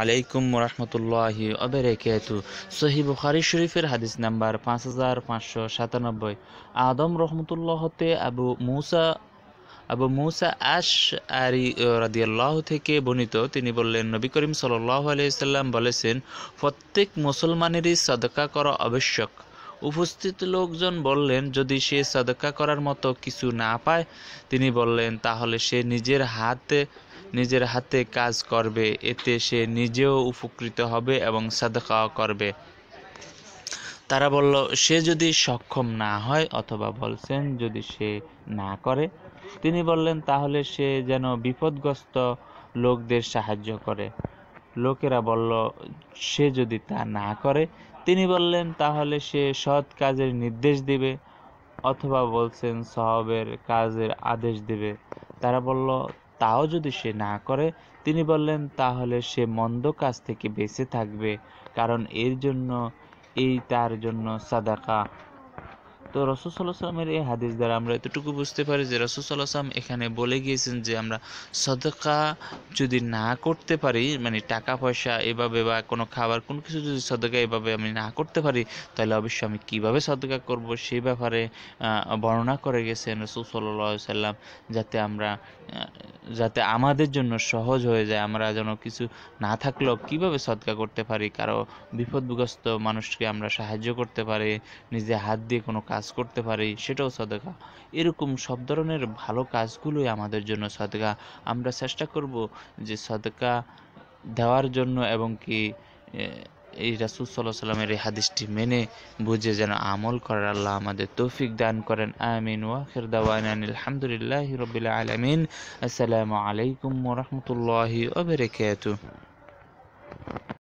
আলাইকুম রহমতুল্লাহি অবেরেকেতু সহি বুখারি শরীফের হাদিস নাম্বার পাঁচ হাজার পাঁচশো সাতানব্বই আদম রহমতুল্লাহতে আবু মৌসা আবু মৌসা আশ আরি রাদিয়াল্লাহ থেকে বর্ণিত তিনি বললেন নবী করিম সাল্লাহ আলাইসাল্লাম বলেছেন প্রত্যেক মুসলমানেরই সদকা করা আবশ্যক উপস্থিত লোকজন বললেন যদি সে সদকা করার মতো কিছু না পায় তিনি বললেন তাহলে সে নিজের হাতে নিজের হাতে কাজ করবে এতে সে নিজেও উপকৃত হবে এবং সাদকাও করবে তারা বলল সে যদি সক্ষম না হয় অথবা বলছেন যদি সে না করে তিনি বললেন তাহলে সে যেন বিপদগ্রস্ত লোকদের সাহায্য করে লোকেরা বলল সে যদি তা না করে তিনি বললেন তাহলে সে সৎ কাজের নির্দেশ দিবে অথবা বলছেন সহবের কাজের আদেশ দিবে তারা বলল তাও যদি সে না করে তিনি বললেন তাহলে সে মন্দ কাজ থেকে বেঁচে থাকবে কারণ এর জন্য এই তার জন্য সাদাকা তো রসুসাল্লামের এই হাদিস দ্বারা আমরা এতটুকু বুঝতে পারি যে রসুসাল্লাম এখানে বলে গিয়েছেন যে আমরা সদকা যদি না করতে পারি মানে টাকা পয়সা এভাবে বা কোনো খাবার কোনো কিছু যদি সদকা এভাবে আমি না করতে পারি তাহলে অবশ্যই আমি কীভাবে সদকা করব সেই ব্যাপারে বর্ণনা করে গেছেন রসুল সাল্লাহ সাল্লাম যাতে আমরা যাতে আমাদের জন্য সহজ হয়ে যায় আমরা যেন কিছু না থাকলেও কিভাবে সদকা করতে পারি কারো বিপদগ্রস্ত মানুষকে আমরা সাহায্য করতে পারি নিজে হাত দিয়ে কোনো কাজ কাজ করতে পারি সেটাও সদকা এরকম সব ধরনের ভালো কাজগুলোই আমাদের জন্য সদকা আমরা চেষ্টা করব যে সদকা দেওয়ার জন্য এবং কি এই রাসুল সাল্লাহ সাল্লামের এই হাদিসটি মেনে বুঝে যেন আমল করার আল্লাহ আমাদের তৌফিক দান করেন আমিন ওয়াখের দাওয়ান আলহামদুলিল্লাহ রবিল আলমিন আসসালামু আলাইকুম রহমতুল্লাহি ওবরাকাতু